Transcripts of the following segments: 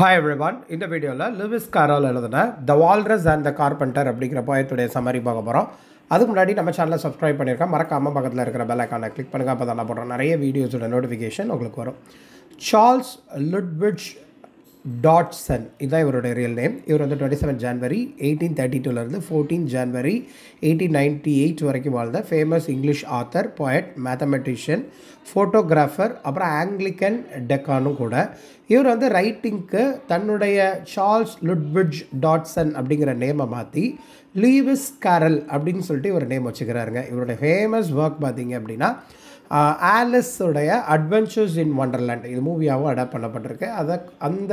hi everyone இந்த வீடியோவில் Lewis காரால் எழுதுன the walrus and the carpenter அப்படிங்கிற போயத்துடைய சமரி பார்க்க போகிறோம் அதுக்கு முன்னாடி நம்ம சேனலில் சப்ஸ்கிரைப் பண்ணியிருக்கோம் மறக்காமல் பக்கத்தில் இருக்கிற பெல் ஐக்கானை கிளிக் பண்ணுங்கள் அப்போ தான் போடுறோம் நிறைய வீடியோஸோட நோட்டிஃபிகேஷன் உங்களுக்கு வரும் சார்ல்ஸ் லுட்விட்ச் டாட்ஸன் இதுதான் இவருடைய ரியல் நேம் இவர் வந்து twenty seven January eighteen thirty டூலேருந்து fourteen January eighteen ninety eight வரைக்கும் வாழ்ந்த famous English author poet mathematician photographer அப்புறம் ஆங்கிலிக்கன் டெக்கானும் கூட இவர் வந்து ரைட்டிங்க்கு தன்னுடைய சார்ல்ஸ் லுட்விட்ஜ் டாட்ஸன் அப்படிங்கிற நேமை மாற்றி லீவிஸ் கேரல் அப்படின்னு சொல்லிட்டு இவர் நேம் வச்சுக்கிறாருங்க இவருடைய ஃபேமஸ் ஒர்க் பார்த்தீங்க அப்படின்னா ஆலிஸுடைய அட்வென்ச்சர்ஸ் இன் ஒண்டர்லேண்ட் இது மூவியாகவும் அடாப்ட் பண்ணப்பட்டிருக்கு அதை அந்த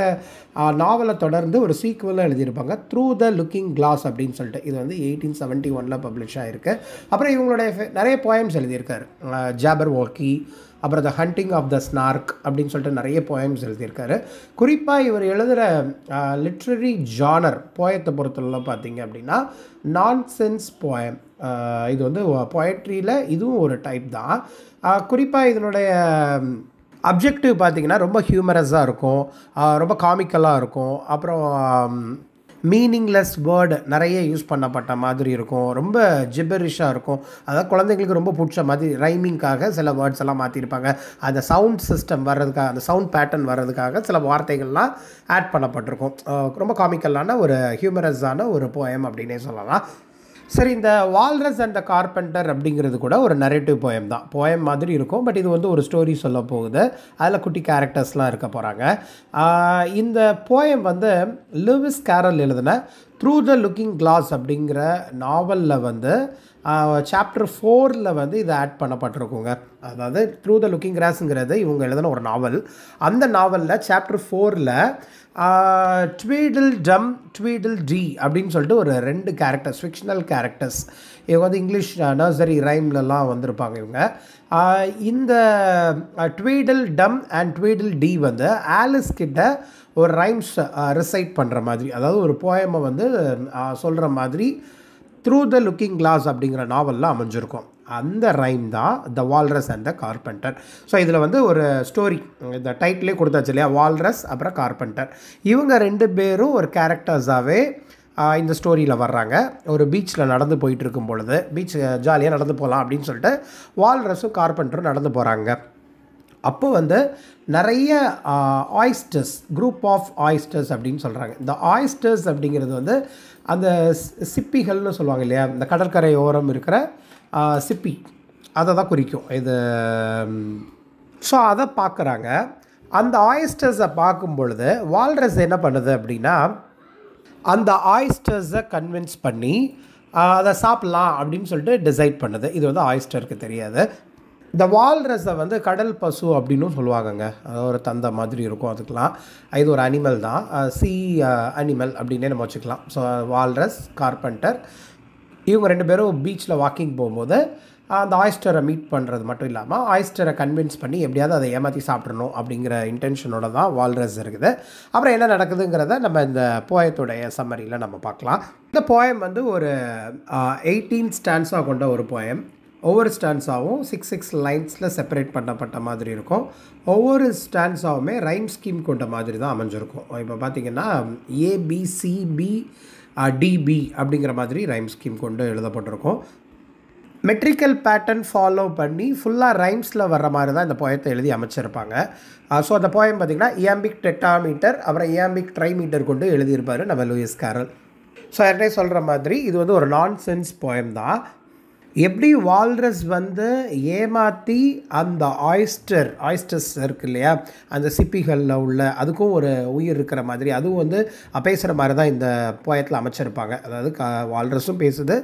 நாவலை தொடர்ந்து ஒரு சீக்குவலும் எழுதியிருப்பாங்க த்ரூ த லுக்கிங் கிளாஸ் அப்படின்னு சொல்லிட்டு இது வந்து எயிட்டீன் செவன்ட்டி ஒனில் பப்ளிஷ் ஆகிருக்கு அப்புறம் இவங்களுடைய நிறைய போயம்ஸ் எழுதியிருக்காரு ஜாபர் வாக்கி அப்புறம் த ஹண்டிங் ஆஃப் த ஸ்னார்க் அப்படின்னு சொல்லிட்டு நிறைய போயம்ஸ் எழுதியிருக்காரு குறிப்பாக இவர் எழுதுகிற லிட்ரரி ஜானர் போயத்தை பொறுத்தவரை பார்த்தீங்க அப்படின்னா நான் சென்ஸ் போயம் இது வந்து பொயட்ரியில் இதுவும் ஒரு டைப் தான் குறிப்பாக இதனுடைய அப்ஜெக்டிவ் பார்த்திங்கன்னா ரொம்ப ஹியூமரஸாக இருக்கும் ரொம்ப காமிக்கலாக இருக்கும் அப்புறம் மீனிங்லெஸ் வேர்டு நிறைய யூஸ் பண்ணப்பட்ட மாதிரி இருக்கும் ரொம்ப ஜிபரிஷாக இருக்கும் அதாவது குழந்தைங்களுக்கு ரொம்ப பிடிச்ச மாதிரி ரைமிங்காக சில வேர்ட்ஸ் எல்லாம் மாற்றிருப்பாங்க அந்த சவுண்ட் சிஸ்டம் வர்றதுக்காக அந்த சவுண்ட் பேட்டர்ன் வர்றதுக்காக சில வார்த்தைகள்லாம் ஆட் பண்ணப்பட்டிருக்கும் ரொம்ப காமிக்கலான ஒரு ஹியூமரஸான ஒரு போயம் அப்படின்னே சொல்லலாம் சரி இந்த வால்ரஸ் அண்ட் த கார்பெண்டர் அப்படிங்கிறது கூட ஒரு நரேட்டிவ் போயம் தான் போயம் மாதிரி இருக்கும் பட் இது வந்து ஒரு ஸ்டோரி சொல்ல போகுது அதில் குட்டி கேரக்டர்ஸ்லாம் இருக்க போகிறாங்க இந்த போயம் வந்து லூவிஸ் கேரல் எழுதின த்ரூ த லுக்கிங் கிளாஸ் அப்படிங்கிற நாவலில் வந்து சாப்டர் ஃபோரில் வந்து இதை ஆட் பண்ணப்பட்டிருக்குங்க அதாவது த்ரூ த லுக்கிங் கிராஸுங்கிறது இவங்க எழுதின ஒரு நாவல் அந்த நாவலில் சாப்டர் ஃபோரில் ட்வீடில் டம் ட்வீடில் டி அப்படின்னு சொல்லிட்டு ஒரு ரெண்டு கேரக்டர்ஸ் ஃபிக்ஷனல் கேரக்டர்ஸ் இவங்க வந்து இங்கிலீஷ் நர்சரி ரைம்லலாம் வந்திருப்பாங்க இவங்க இந்த Tweedledum and Tweedledee வந்து ஆலிஸ் கிட்ட ஒரு ரைம்ஸ் ரிசைட் பண்ணுற மாதிரி அதாவது ஒரு போயமை வந்து சொல்கிற மாதிரி த்ரூ த லுக்கிங் கிளாஸ் அப்படிங்கிற நாவலில் அமைஞ்சிருக்கும் அந்த ரைம் தான் the walrus and the carpenter so இதில் வந்து ஒரு ஸ்டோரி இந்த டைட்டிலே கொடுத்தாச்சு இல்லையா வால்ரஸ் அப்புறம் கார்பெண்டர் இவங்க ரெண்டு பேரும் ஒரு கேரக்டர்ஸாகவே இந்த ஸ்டோரியில் வர்றாங்க ஒரு பீச்சில் நடந்து போயிட்டு இருக்கும் பொழுது பீச் ஜாலியாக நடந்து போகலாம் அப்படின்னு சொல்லிட்டு வால்ரஸும் கார்பெண்டரும் நடந்து போகிறாங்க அப்போ வந்து நிறைய ஆயிஸ்டர்ஸ் குரூப் ஆஃப் ஆயிஸ்டர்ஸ் அப்படின்னு சொல்கிறாங்க இந்த ஆயிஸ்டர்ஸ் அப்படிங்கிறது வந்து அந்த சிப்பிகள்னு சொல்லுவாங்க இல்லையா இந்த கடற்கரை ஓரம் இருக்கிற சிப்பி அதை தான் குறிக்கும் இது ஸோ அதை பார்க்குறாங்க அந்த ஆயிஸ்டர்ஸை பார்க்கும் பொழுது வால்ரஸ் என்ன பண்ணுது அப்படின்னா அந்த ஆயிஸ்டர்ஸை கன்வின்ஸ் பண்ணி அதை சாப்பிட்லாம் அப்படின்னு சொல்லிட்டு டிசைட் பண்ணுது இது வந்து ஆயிஸ்டருக்கு தெரியாது இந்த வால்ரஸை வந்து கடல் பசு அப்படின்னு சொல்லுவாங்கங்க அது ஒரு தந்தை மாதிரி இருக்கும் அதுக்கெலாம் இது ஒரு அனிமல் தான் சி அனிமல் அப்படின்னே நம்ம வச்சுக்கலாம் ஸோ வால்ரஸ் கார்பெண்டர் இவங்க ரெண்டு பேரும் பீச்சில் வாக்கிங் போகும்போது அந்த ஆயிஸ்டரை மீட் பண்ணுறது மட்டும் இல்லாமல் ஆயிஸ்டரை கன்வின்ஸ் பண்ணி எப்படியாவது அதை ஏமாற்றி சாப்பிட்றணும் அப்படிங்கிற இன்டென்ஷனோட தான் வால்ரஸ் இருக்குது அப்புறம் என்ன நடக்குதுங்கிறத நம்ம இந்த போயத்துடைய சம்மரியில் நம்ம பார்க்கலாம் இந்த போயம் வந்து ஒரு எயிட்டீன் ஸ்டான்ஸாக கொண்ட ஒரு போயம் ஒவ்வொரு ஸ்டான்ஸாகவும் சிக்ஸ் சிக்ஸ் லைன்ஸில் செப்பரேட் பண்ணப்பட்ட மாதிரி இருக்கும் ஒவ்வொரு ஸ்டான்ஸாகவுமே ரைம் ஸ்கீம் கொண்ட மாதிரி தான் அமைஞ்சிருக்கும் இப்போ பார்த்திங்கன்னா ஏபிசிபி டிபி அப்படிங்கிற மாதிரி ரைம் ஸ்கீம் கொண்டு எழுதப்பட்டிருக்கும் மெட்ரிக்கல் பேட்டர்ன் ஃபாலோ பண்ணி ஃபுல்லாக ரைம்ஸில் வர்ற மாதிரி தான் இந்த போயத்தை எழுதி அமைச்சிருப்பாங்க ஸோ அந்த போயம் பார்த்திங்கன்னா இயாம்பிக் டெட்டாமீட்டர் அப்புறம் இயாம்பிக் ட்ரைமீட்டர் கொண்டு எழுதியிருப்பார் நம்ம லூயிஸ் கேரல் ஸோ ஏற்கனவே சொல்கிற மாதிரி இது வந்து ஒரு நான் சென்ஸ் போயம் தான் எப்படி வால்ரஸ் வந்து ஏமாற்றி அந்த ஆயிஸ்டர் ஆயிஸ்டர்ஸ் இருக்கு இல்லையா அந்த சிப்பிகளில் உள்ள அதுக்கும் ஒரு உயிர் இருக்கிற மாதிரி அதுவும் வந்து பேசுகிற மாதிரி தான் இந்த போயத்தில் அமைச்சிருப்பாங்க அதாவது க வால்ரஸும் பேசுது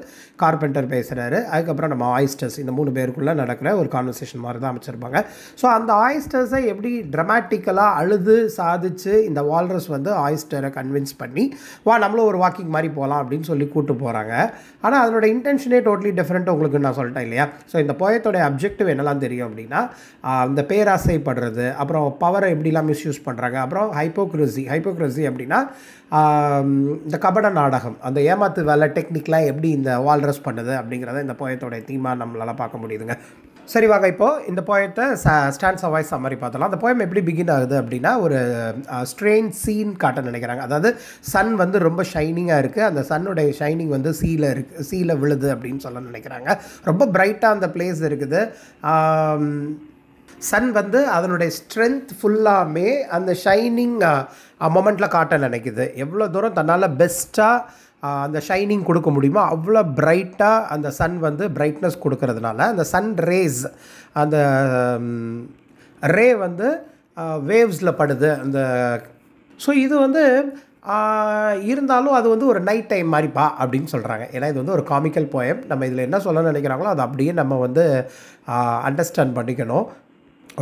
கார்பெண்டர் பேசுகிறாரு அதுக்கப்புறம் நம்ம ஆயிஸ்டர்ஸ் இந்த மூணு பேருக்குள்ளே நடக்கிற ஒரு கான்வர்சேஷன் மாதிரி தான் அமைச்சிருப்பாங்க ஸோ அந்த ஆயிஸ்டர்ஸை எப்படி ட்ரமாட்டிக்கலாக அழுது சாதித்து இந்த வால்ரஸ் வந்து ஆயிஸ்டரை கன்வின்ஸ் பண்ணி வா நம்மளும் ஒரு வாக்கிங் மாதிரி போகலாம் அப்படின்னு சொல்லி கூப்பிட்டு போகிறாங்க ஆனால் அதனோட இன்டென்ஷனே டோட்டலி டிஃப்ரெண்ட் உங்களுக்கு நான் சொல்லிட்டேன் இல்லையா ஸோ இந்த போயத்தோடைய அப்ஜெக்டிவ் என்னெல்லாம் தெரியும் அப்படின்னா இந்த பேராசைப்படுறது அப்புறம் பவரை எப்படிலாம் மிஸ்யூஸ் பண்ணுறாங்க அப்புறம் ஹைப்போக்ரஸி ஹைப்போக்ரஸி அப்படின்னா இந்த கபட நாடகம் அந்த ஏமாத்து வேலை டெக்னிக்லாம் எப்படி இந்த வால்ரஸ் பண்ணுது அப்படிங்கிறத இந்த போயத்தோடைய தீமாக நம்மளால் பார்க்க முடியுதுங்க சரி வாங்க இப்போது இந்த போயத்தை ஸ்டான்ஸ் வாய்ஸ் சம்மரி பார்த்தலாம் அந்த போயம் எப்படி பிகின் ஆகுது அப்படின்னா ஒரு ஸ்ட்ரெயின் சீன் காட்ட நினைக்கிறாங்க அதாவது சன் வந்து ரொம்ப ஷைனிங்காக இருக்குது அந்த சன்னுடைய ஷைனிங் வந்து சீல இருக்கு சீல விழுது அப்படின்னு சொல்ல நினைக்கிறாங்க ரொம்ப பிரைட்டாக அந்த பிளேஸ் இருக்குது சன் வந்து அதனுடைய ஸ்ட்ரென்த் ஃபுல்லாமே அந்த ஷைனிங் மொமெண்ட்டில் காட்ட நினைக்குது எவ்வளோ தூரம் தன்னால் பெஸ்ட்டாக அந்த ஷைனிங் கொடுக்க முடியுமோ அவ்வளோ பிரைட்டாக அந்த சன் வந்து பிரைட்னஸ் கொடுக்கறதுனால அந்த சன் ரேஸ் அந்த ரே வந்து வேவ்ஸில் படுது அந்த ஸோ இது வந்து இருந்தாலும் அது வந்து ஒரு நைட் டைம் மாதிரிப்பா அப்படின்னு சொல்கிறாங்க ஏன்னா இது வந்து ஒரு காமிக்கல் போயம் நம்ம இதில் என்ன சொல்ல நினைக்கிறாங்களோ அதை அப்படியே நம்ம வந்து அண்டர்ஸ்டாண்ட் பண்ணிக்கணும்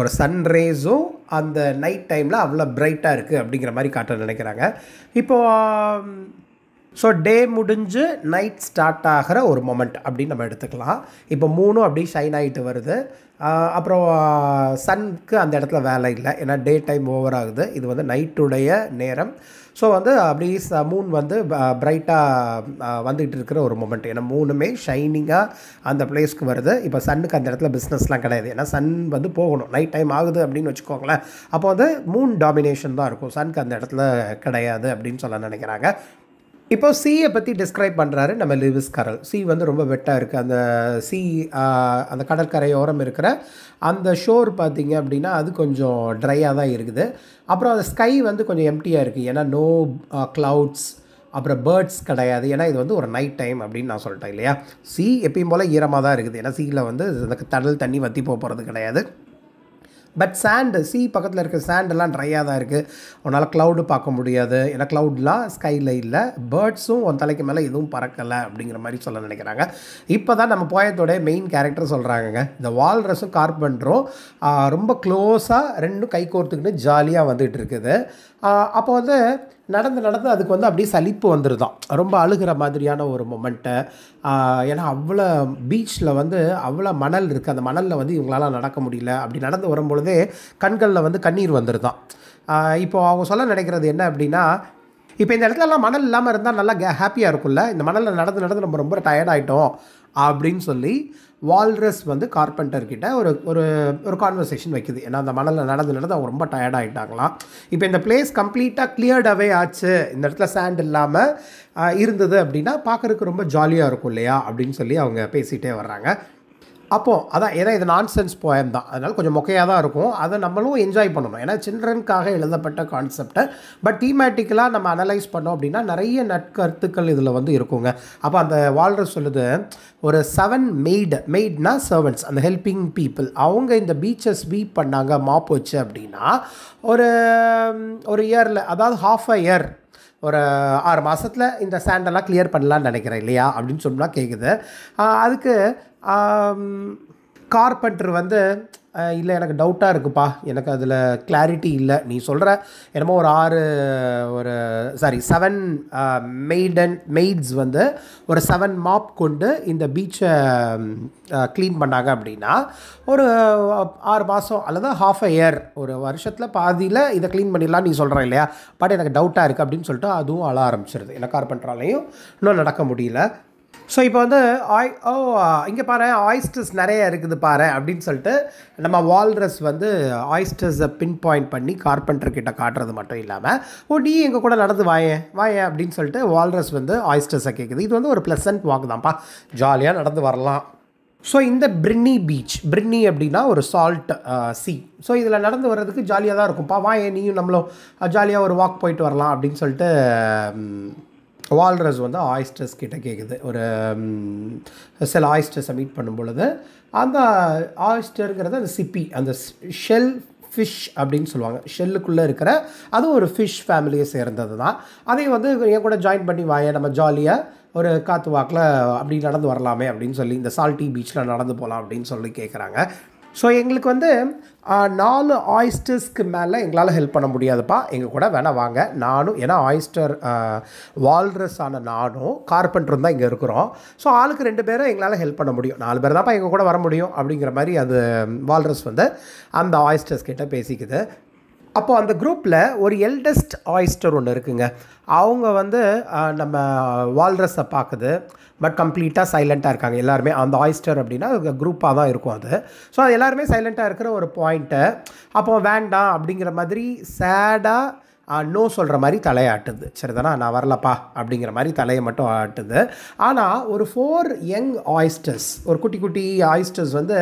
ஒரு சன்ரேஸும் அந்த நைட் டைமில் அவ்வளோ பிரைட்டாக இருக்குது அப்படிங்கிற மாதிரி காட்ட நினைக்கிறாங்க இப்போது ஸோ டே முடிஞ்சு நைட் ஸ்டார்ட் ஆகிற ஒரு மொமெண்ட் அப்படின்னு நம்ம எடுத்துக்கலாம் இப்போ மூணும் அப்படி ஷைன் ஆகிட்டு வருது அப்புறம் சனுக்கு அந்த இடத்துல வேலை இல்லை ஏன்னா டே டைம் ஓவர் ஆகுது இது வந்து நைட்டுடைய நேரம் ஸோ வந்து அப்படி ச மூன் வந்து பிரைட்டாக வந்துகிட்டு இருக்கிற ஒரு மூமெண்ட் ஏன்னா மூணுமே ஷைனிங்காக அந்த பிளேஸ்க்கு வருது இப்போ சன்னுக்கு அந்த இடத்துல பிஸ்னஸ்லாம் கிடையாது ஏன்னா சன் வந்து போகணும் நைட் டைம் ஆகுது அப்படின்னு வச்சுக்கோங்களேன் அப்போ வந்து மூன் டாமினேஷன் தான் இருக்கும் சனுக்கு அந்த இடத்துல கிடையாது அப்படின்னு சொல்ல நினைக்கிறாங்க இப்போ சியை பற்றி டிஸ்கிரைப் பண்ணுறாரு நம்ம லிவிஸ் கரல் சி வந்து ரொம்ப வெட்டாக இருக்குது அந்த சி அந்த கடற்கரையோரம் இருக்கிற அந்த ஷோர் பார்த்திங்க அப்படின்னா அது கொஞ்சம் ட்ரையாக தான் இருக்குது அப்புறம் அந்த ஸ்கை வந்து கொஞ்சம் எம்டியாக இருக்குது ஏன்னா நோ க்ளவுட்ஸ் அப்புறம் பேர்ட்ஸ் கிடையாது ஏன்னா இது வந்து ஒரு நைட் டைம் அப்படின்னு நான் சொல்லிட்டேன் இல்லையா சி எப்பயும் போல் ஈரமாக தான் இருக்குது ஏன்னா சீயில் வந்து இந்த கடல் தண்ணி வற்றி போகிறது கிடையாது பட் சாண்டு சி பக்கத்தில் இருக்கிற சாண்டெல்லாம் ட்ரையாக தான் இருக்குது உன்னால் க்ளவுடு பார்க்க முடியாது ஏன்னா க்ளவுட்லாம் ஸ்கையில் இல்லை பேர்ட்ஸும் உன் தலைக்கு மேலே எதுவும் பறக்கலை அப்படிங்கிற மாதிரி சொல்ல நினைக்கிறாங்க இப்போ தான் நம்ம போயத்தோடைய மெயின் கேரக்டர் சொல்கிறாங்கங்க இந்த வால்ரஸும் கார்பெண்டரும் ரொம்ப க்ளோஸாக ரெண்டும் கை கோர்த்துக்கிட்டு ஜாலியாக வந்துகிட்டு இருக்குது அப்போ வந்து நடந்து நடந்து அதுக்கு வந்து அப்படியே சலிப்பு வந்துருதான் ரொம்ப அழுகிற மாதிரியான ஒரு மொமெண்ட்டு ஏன்னா அவ்வளோ பீச்சில் வந்து அவ்வளோ மணல் இருக்குது அந்த மணலில் வந்து இவங்களால நடக்க முடியல அப்படி நடந்து வரும்பொழுதே கண்களில் வந்து கண்ணீர் வந்துருதான் இப்போது அவங்க சொல்ல நினைக்கிறது என்ன அப்படின்னா இப்போ இந்த இடத்துலலாம் மணல் இல்லாமல் இருந்தால் நல்லா ஹாப்பியாக இருக்கும்ல இந்த மணலில் நடந்து நடந்து நம்ம ரொம்ப டயர்டாயிட்டோம் அப்படின்னு சொல்லி வால்ரஸ் வந்து கிட்ட ஒரு ஒரு ஒரு கான்வர்சேஷன் வைக்குது ஏன்னா அந்த மணலில் நடந்து நடந்து அவங்க ரொம்ப டயர்ட் ஆகிட்டாங்களாம் இப்போ இந்த பிளேஸ் கம்ப்ளீட்டாக கிளியர்டாகவே ஆச்சு இந்த இடத்துல சேண்ட் இல்லாமல் இருந்தது அப்படின்னா பார்க்குறதுக்கு ரொம்ப ஜாலியாக இருக்கும் இல்லையா அப்படின்னு சொல்லி அவங்க பேசிகிட்டே வர்றாங்க அப்போது அதான் ஏன்னா இது நான்சென்ஸ் போயம் தான் அதனால் கொஞ்சம் மொக்கையாக தான் இருக்கும் அதை நம்மளும் என்ஜாய் பண்ணணும் ஏன்னா சில்ட்ரனுக்காக எழுதப்பட்ட கான்செப்டை பட் தீமேட்டிக்கலாக நம்ம அனலைஸ் பண்ணோம் அப்படின்னா நிறைய நட்கருத்துக்கள் இதில் வந்து இருக்குங்க அப்போ அந்த வால்ரஸ் சொல்லுது ஒரு செவன் மெய்டு மெய்ட்னா சர்வன்ஸ் அந்த ஹெல்பிங் பீப்புள் அவங்க இந்த பீச்சை ஸ்வீப் பண்ணாங்க மாப் வச்சு அப்படின்னா ஒரு ஒரு இயரில் அதாவது ஹாஃப் அ இயர் ஒரு ஆறு மாதத்தில் இந்த சேண்டெல்லாம் கிளியர் பண்ணலான்னு நினைக்கிறேன் இல்லையா அப்படின்னு சொன்னால் கேட்குது அதுக்கு கார்பெண்டர் வந்து இல்லை எனக்கு டவுட்டாக இருக்குப்பா எனக்கு அதில் கிளாரிட்டி இல்லை நீ சொல்கிற என்னமோ ஒரு ஆறு ஒரு சாரி செவன் மெய்டன் மெய்ட்ஸ் வந்து ஒரு செவன் மாப் கொண்டு இந்த பீச்சை க்ளீன் பண்ணாங்க அப்படின்னா ஒரு ஆறு மாதம் அல்லது ஹாஃப் அ இயர் ஒரு வருஷத்தில் பாதியில் இதை க்ளீன் பண்ணிடலாம் நீ சொல்கிற இல்லையா பட் எனக்கு டவுட்டாக இருக்குது அப்படின்னு சொல்லிட்டு அதுவும் அழ ஆரம்பிச்சிருது என்ன கார்பெண்டராலையும் இன்னும் நடக்க முடியல ஸோ இப்போ வந்து ஆய் ஓ இங்கே பாரு ஆயிஸ்டர்ஸ் நிறைய இருக்குது பாரு அப்படின்னு சொல்லிட்டு நம்ம வால்ரஸ் வந்து ஆயிஸ்டர்ஸை பின் பாயிண்ட் பண்ணி கார்பெண்டர்கிட்ட காட்டுறது மட்டும் இல்லாமல் ஓ நீ எங்கள் கூட நடந்து வாயேன் வாயே அப்படின்னு சொல்லிட்டு வால்ரஸ் வந்து ஆயிஸ்டர்ஸை கேட்குது இது வந்து ஒரு ப்ளசன்ட் வாக் தான்ப்பா ஜாலியாக நடந்து வரலாம் ஸோ இந்த பிரின்னி பீச் பிரின்னி அப்படின்னா ஒரு சால்ட் சி ஸோ இதில் நடந்து வர்றதுக்கு ஜாலியாக தான் இருக்கும்ப்பா வா நீயும் நம்மளும் ஜாலியாக ஒரு வாக் போயிட்டு வரலாம் அப்படின்னு சொல்லிட்டு வால்ரஸ் வந்து ஆயிஸ்டர்ஸ் கிட்டே கேட்குது ஒரு சில ஆயிஸ்டர்ஸை மீட் பண்ணும் பொழுது அந்த ஆயிஸ்டருங்கிறது அந்த சிப்பி அந்த ஷெல் ஃபிஷ் அப்படின்னு சொல்லுவாங்க ஷெல்லுக்குள்ளே இருக்கிற அதுவும் ஒரு ஃபிஷ் ஃபேமிலியை சேர்ந்தது தான் அதையும் வந்து என் கூட ஜாயின் பண்ணி வாய நம்ம ஜாலியாக ஒரு காற்று வாக்கில் அப்படி நடந்து வரலாமே அப்படின்னு சொல்லி இந்த சால்ட்டி பீச்சில் நடந்து போகலாம் அப்படின்னு சொல்லி கேட்குறாங்க ஸோ எங்களுக்கு வந்து நாலு ஆயிஸ்டர்ஸ்க்கு மேலே எங்களால் ஹெல்ப் பண்ண முடியாதுப்பா எங்கள் கூட வேணால் வாங்க நானும் ஏன்னா ஆயிஸ்டர் வால்ரஸ் ஆன நானும் கார்பெண்டரும் தான் இங்கே இருக்கிறோம் ஸோ ஆளுக்கு ரெண்டு பேரும் எங்களால் ஹெல்ப் பண்ண முடியும் நாலு பேர் தான்ப்பா எங்கள் கூட வர முடியும் அப்படிங்கிற மாதிரி அது வால்ரஸ் வந்து அந்த ஆயிஸ்டர்ஸ் கிட்டே பேசிக்குது அப்போது அந்த குரூப்பில் ஒரு எல்டஸ்ட் ஆயிஸ்டர் ஒன்று இருக்குங்க அவங்க வந்து நம்ம வால்ரஸை பார்க்குது பட் கம்ப்ளீட்டாக சைலண்ட்டாக இருக்காங்க எல்லாருமே அந்த ஆயிஸ்டர் அப்படின்னா குரூப்பாக தான் இருக்கும் அது ஸோ அது எல்லாருமே சைலண்ட்டாக இருக்கிற ஒரு பாயிண்ட்டு அப்போ வேண்டாம் அப்படிங்கிற மாதிரி சேடாக நோ சொல்கிற மாதிரி தலையாட்டுது சரிதானா நான் வரலப்பா அப்படிங்கிற மாதிரி தலையை மட்டும் ஆட்டுது ஆனால் ஒரு ஃபோர் யங் ஆயிஸ்டர்ஸ் ஒரு குட்டி குட்டி ஆயிஸ்டர்ஸ் வந்து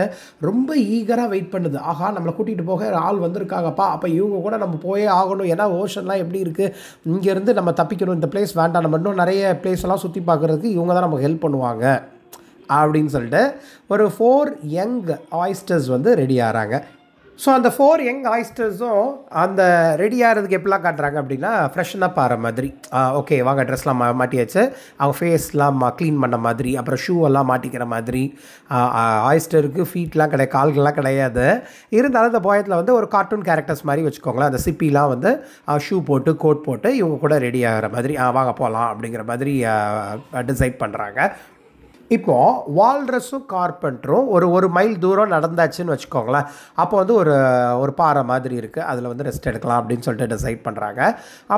ரொம்ப ஈகராக வெயிட் பண்ணுது ஆகா நம்மளை கூட்டிகிட்டு போக ஆள் வந்திருக்காங்கப்பா அப்போ இவங்க கூட நம்ம போயே ஆகணும் ஏன்னா ஓஷன்லாம் எப்படி இருக்குது இங்கேருந்து நம்ம தப்பிக்கணும் இந்த பிளேஸ் வேண்டாம் நம்ம இன்னும் நிறைய பிளேஸ் எல்லாம் சுற்றி பார்க்குறதுக்கு இவங்க தான் நமக்கு ஹெல்ப் பண்ணுவாங்க அப்படின்னு சொல்லிட்டு ஒரு ஃபோர் யங் ஆயிஸ்டர்ஸ் வந்து ரெடி ஆகிறாங்க ஸோ அந்த ஃபோர் யங் ஆயிஸ்டர்ஸும் அந்த ரெடி ஆகிறதுக்கு எப்படிலாம் காட்டுறாங்க அப்படின்னா ஃப்ரெஷ்ஷனாக ஆகிற மாதிரி ஓகே வாங்க ட்ரெஸ்லாம் மா மாட்டியாச்சு அவங்க ஃபேஸ்லாம் க்ளீன் பண்ண மாதிரி அப்புறம் ஷூவெல்லாம் மாட்டிக்கிற மாதிரி ஆயிஸ்டருக்கு ஃபீட்லாம் கிடையாது கால்கள்லாம் கிடையாது இருந்தாலும் அந்த போயத்தில் வந்து ஒரு கார்ட்டூன் கேரக்டர்ஸ் மாதிரி வச்சுக்கோங்களேன் அந்த சிப்பிலாம் வந்து ஷூ போட்டு கோட் போட்டு இவங்க கூட ரெடி ஆகிற மாதிரி வாங்க போகலாம் அப்படிங்கிற மாதிரி டிசைட் பண்ணுறாங்க இப்போது வால்ரஸும் கார்பெண்டரும் ஒரு ஒரு மைல் தூரம் நடந்தாச்சுன்னு வச்சுக்கோங்களேன் அப்போ வந்து ஒரு ஒரு பாறை மாதிரி இருக்குது அதில் வந்து ரெஸ்ட் எடுக்கலாம் அப்படின்னு சொல்லிட்டு டிசைட் பண்ணுறாங்க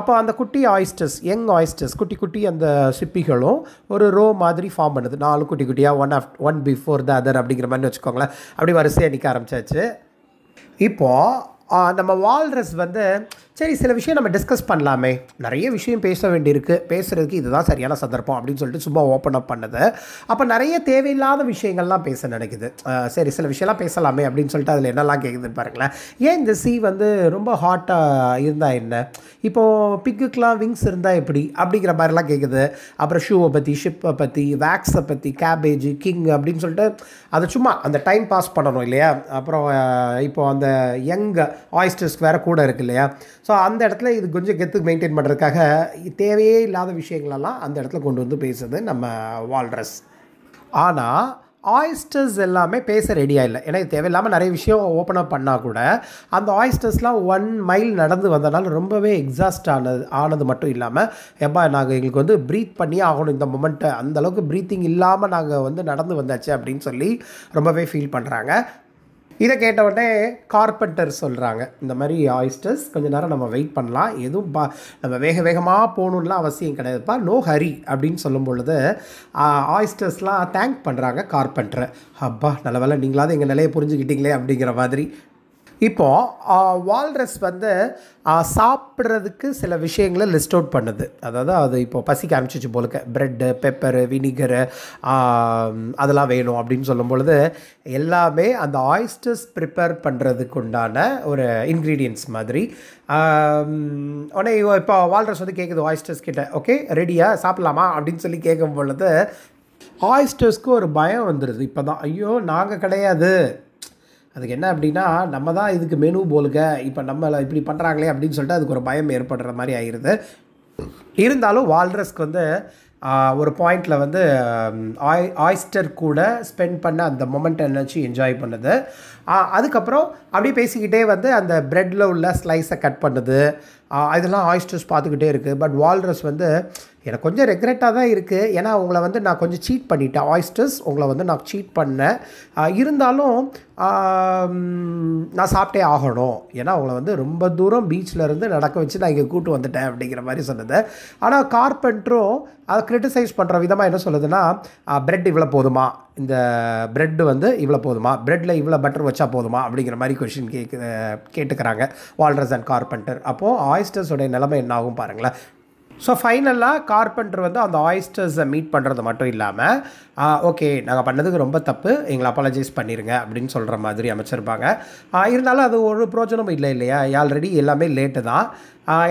அப்போ அந்த குட்டி ஆயிஸ்டர்ஸ் யங் ஆயிஸ்டர்ஸ் குட்டி குட்டி அந்த சிப்பிகளும் ஒரு ரோ மாதிரி ஃபார்ம் பண்ணுது நாலு குட்டி குட்டியாக one of one before the other அப்படிங்கிற மாதிரி வச்சுக்கோங்களேன் அப்படி வரிசையாக நிற்க ஆரம்பிச்சாச்சு இப்போது நம்ம வால்ரஸ் வந்து சரி சில விஷயம் நம்ம டிஸ்கஸ் பண்ணலாமே நிறைய விஷயம் பேச வேண்டியிருக்கு பேசுகிறதுக்கு இதுதான் சரியான சந்தர்ப்பம் அப்படின்னு சொல்லிட்டு சும்மா ஓப்பன் அப் பண்ணுது அப்போ நிறைய தேவையில்லாத விஷயங்கள்லாம் பேச நினைக்குது சரி சில விஷயம்லாம் பேசலாமே அப்படின்னு சொல்லிட்டு அதில் என்னெல்லாம் கேட்குதுன்னு பாருங்களேன் ஏன் இந்த சி வந்து ரொம்ப ஹாட்டாக இருந்தால் என்ன இப்போது பிக்குக்கெலாம் விங்ஸ் இருந்தால் எப்படி அப்படிங்கிற மாதிரிலாம் கேட்குது அப்புறம் ஷூவை பற்றி ஷிப்பை பற்றி வேக்ஸை பற்றி கேபேஜ் கிங் அப்படின்னு சொல்லிட்டு அதை சும்மா அந்த டைம் பாஸ் பண்ணணும் இல்லையா அப்புறம் இப்போது அந்த யங் ஆயிஸ்டர்ஸ்க்கு வேறு கூட இருக்கு இல்லையா ஸோ அந்த இடத்துல இது கொஞ்சம் கெத்து மெயின்டைன் பண்ணுறதுக்காக தேவையே இல்லாத விஷயங்களெல்லாம் அந்த இடத்துல கொண்டு வந்து பேசுது நம்ம வால்ரஸ் ஆனால் ஆயிஸ்டர்ஸ் எல்லாமே பேச ரெடியாக இல்லை ஏன்னா தேவையில்லாமல் நிறைய விஷயம் ஓப்பன் அப் பண்ணால் கூட அந்த ஆயிஸ்டர்ஸ்லாம் ஒன் மைல் நடந்து வந்தனால ரொம்பவே எக்ஸாஸ்ட் ஆனது ஆனது மட்டும் இல்லாமல் எப்பா நாங்கள் எங்களுக்கு வந்து ப்ரீத் பண்ணி ஆகணும் இந்த மொமெண்ட்டை அந்தளவுக்கு ப்ரீத்திங் இல்லாமல் நாங்கள் வந்து நடந்து வந்தாச்சு அப்படின்னு சொல்லி ரொம்பவே ஃபீல் பண்ணுறாங்க இதை கேட்ட உடனே கார்பெண்டர் சொல்கிறாங்க இந்த மாதிரி ஆயிஸ்டர்ஸ் கொஞ்சம் நேரம் நம்ம வெயிட் பண்ணலாம் எதுவும் பா நம்ம வேக வேகமாக போகணுன்லாம் அவசியம் கிடையாதுப்பா நோ ஹரி அப்படின்னு சொல்லும் பொழுது ஆயிஸ்டர்ஸ்லாம் தேங்க் பண்ணுறாங்க கார்பெண்டரை அப்பா நல்ல வேலை நீங்களாவது எங்கள் நிலையை புரிஞ்சுக்கிட்டீங்களே அப்படிங்கிற மாதிரி இப்போது வால்ரஸ் வந்து சாப்பிட்றதுக்கு சில விஷயங்களை லிஸ்ட் அவுட் பண்ணுது அதாவது அது இப்போது பசிக்கு ஆரம்பிச்சிச்சு போலுக்க ப்ரெட்டு பெப்பரு வினிகரு அதெல்லாம் வேணும் அப்படின்னு சொல்லும் பொழுது எல்லாமே அந்த ஆயிஸ்டர்ஸ் ப்ரிப்பேர் பண்ணுறதுக்கு உண்டான ஒரு இன்க்ரீடியன்ஸ் மாதிரி உடனே இப்போ வால்ரஸ் வந்து கேட்குது ஆயிஸ்டர்ஸ் கிட்ட ஓகே ரெடியாக சாப்பிட்லாமா அப்படின்னு சொல்லி கேட்கும் பொழுது ஆயிஸ்டர்ஸ்க்கு ஒரு பயம் வந்துடுது இப்போ தான் ஐயோ நாங்கள் கிடையாது அதுக்கு என்ன அப்படின்னா நம்ம தான் இதுக்கு மெனு போலுங்க இப்போ நம்மளை இப்படி பண்ணுறாங்களே அப்படின்னு சொல்லிட்டு அதுக்கு ஒரு பயம் ஏற்படுற மாதிரி ஆயிடுது இருந்தாலும் வால்ரஸ்க்கு வந்து ஒரு பாயிண்டில் வந்து ஆய் ஆய்ஸ்டர் கூட ஸ்பெண்ட் பண்ண அந்த மொமெண்ட் நினச்சி என்ஜாய் பண்ணுது அதுக்கப்புறம் அப்படியே பேசிக்கிட்டே வந்து அந்த ப்ரெட்டில் உள்ள ஸ்லைஸை கட் பண்ணுது இதெல்லாம் ஆயிஸ்டர்ஸ் பார்த்துக்கிட்டே இருக்குது பட் வால்ரஸ் வந்து எனக்கு கொஞ்சம் ரெக்ரெட்டாக தான் இருக்குது ஏன்னா உங்களை வந்து நான் கொஞ்சம் சீட் பண்ணிட்டேன் ஆயிஸ்டர்ஸ் உங்களை வந்து நான் சீட் பண்ணேன் இருந்தாலும் நான் சாப்பிட்டே ஆகணும் ஏன்னா உங்களை வந்து ரொம்ப தூரம் பீச்சில் இருந்து நடக்க வச்சு நான் இங்கே கூட்டு வந்துட்டேன் அப்படிங்கிற மாதிரி சொன்னது ஆனால் கார்பெண்டரும் அதை க்ரிட்டிசைஸ் பண்ணுற விதமாக என்ன சொல்லுதுன்னா ப்ரெட் இவ்வளோ போதுமா இந்த ப்ரெட்டு வந்து இவ்வளோ போதுமா ப்ரெட்டில் இவ்வளோ பட்டர் வச்சா போதுமா அப்படிங்கிற மாதிரி கொஷின் கேட்க கேட்டுக்கிறாங்க வால்ரஸ் அண்ட் கார்பெண்டர் அப்போது ஆயிஸ்டர்ஸோடைய நிலைமை என்ன ஆகும் பாருங்களேன் ஸோ ஃபைனலாக கார்பெண்டர் வந்து அந்த ஆயிஸ்டர்ஸை மீட் பண்ணுறது மட்டும் இல்லாமல் ஓகே நாங்கள் பண்ணதுக்கு ரொம்ப தப்பு எங்களை அப்பாலஜைஸ் பண்ணிடுங்க அப்படின்னு சொல்கிற மாதிரி அமைச்சிருப்பாங்க இருந்தாலும் அது ஒரு பிரோஜனமும் இல்லை இல்லையா ஆல்ரெடி எல்லாமே லேட்டு தான்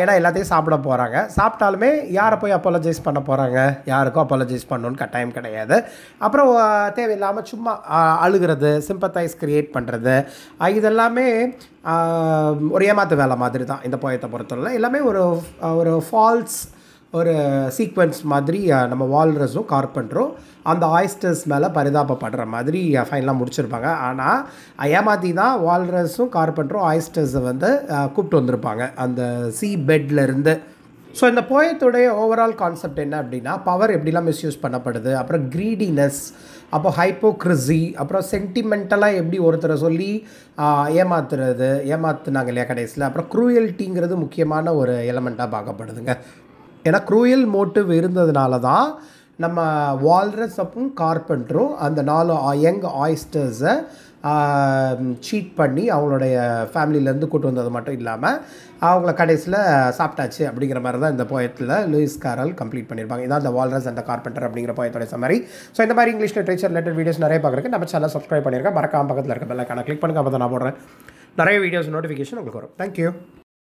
ஏன்னா எல்லாத்தையும் சாப்பிட போகிறாங்க சாப்பிட்டாலுமே யாரை போய் அப்பாலஜைஸ் பண்ண போகிறாங்க யாருக்கும் அப்பாலஜைஸ் பண்ணணும்னு கட்டாயம் கிடையாது அப்புறம் தேவையில்லாமல் சும்மா அழுகிறது சிம்பத்தைஸ் க்ரியேட் பண்ணுறது இதெல்லாமே ஒரு ஏமாத்து வேலை மாதிரி தான் இந்த போயத்தை பொறுத்தவரை எல்லாமே ஒரு ஒரு ஃபால்ஸ் ஒரு சீக்வன்ஸ் மாதிரி நம்ம வால்ரஸும் கார்பெண்டரும் அந்த ஆயிஸ்டர்ஸ் மேலே பரிதாபப்படுற மாதிரி ஃபைனலாக முடிச்சிருப்பாங்க ஆனால் ஏமாத்தி தான் வால்ரஸும் கார்பெண்டரும் ஆயிஸ்டர்ஸை வந்து கூப்பிட்டு வந்திருப்பாங்க அந்த சீ பெட்லேருந்து ஸோ இந்த போயத்துடைய ஓவரால் கான்செப்ட் என்ன அப்படின்னா பவர் எப்படிலாம் மிஸ்யூஸ் பண்ணப்படுது அப்புறம் க்ரீடினஸ் அப்போ ஹைப்போக்ரிசி அப்புறம் சென்டிமெண்டலாக எப்படி ஒருத்தரை சொல்லி ஏமாத்துறது ஏமாத்துனாங்க இல்லையா கடைசியில் அப்புறம் குரூயல்ட்டிங்கிறது முக்கியமான ஒரு எலமெண்ட்டாக பார்க்கப்படுதுங்க ஏன்னா குரூயல் மோட்டிவ் இருந்ததுனால தான் நம்ம வால்ரஸ் அப்பும் கார்பெண்டரும் அந்த நாலு யங் ஆயிஸ்டர்ஸை சீட் பண்ணி அவங்களுடைய ஃபேமிலியிலேருந்து கூட்டு வந்தது மட்டும் இல்லாமல் அவங்கள கடைசியில் சாப்பிட்டாச்சு அப்படிங்கிற மாதிரி தான் இந்த போயத்தில் லூயிஸ் காரல் கம்ப்ளீட் பண்ணியிருப்பாங்க இதான் அந்த வால்ரஸ் அந்த கார்பெண்டர் அப்படிங்கிற போயத்தோட சமாரி ஸோ இந்த மாதிரி இங்கிலீஷ் லிட்ரேச்சர் ரிலேட்டட் வீடியோஸ் நிறைய பார்க்குறதுக்கு நம்ம சேனல் சப்ஸ்கிரைப் பண்ணியிருக்கேன் மறக்காம பக்கத்தில் இருக்க பெல்லைக்கான கிளிக் பண்ணுங்க அப்போ தான் நான் போடுறேன் நிறைய வீடியோஸ் நோட்டிஃபிகேஷன் உங்களுக்கு வரும் தேங்க்யூ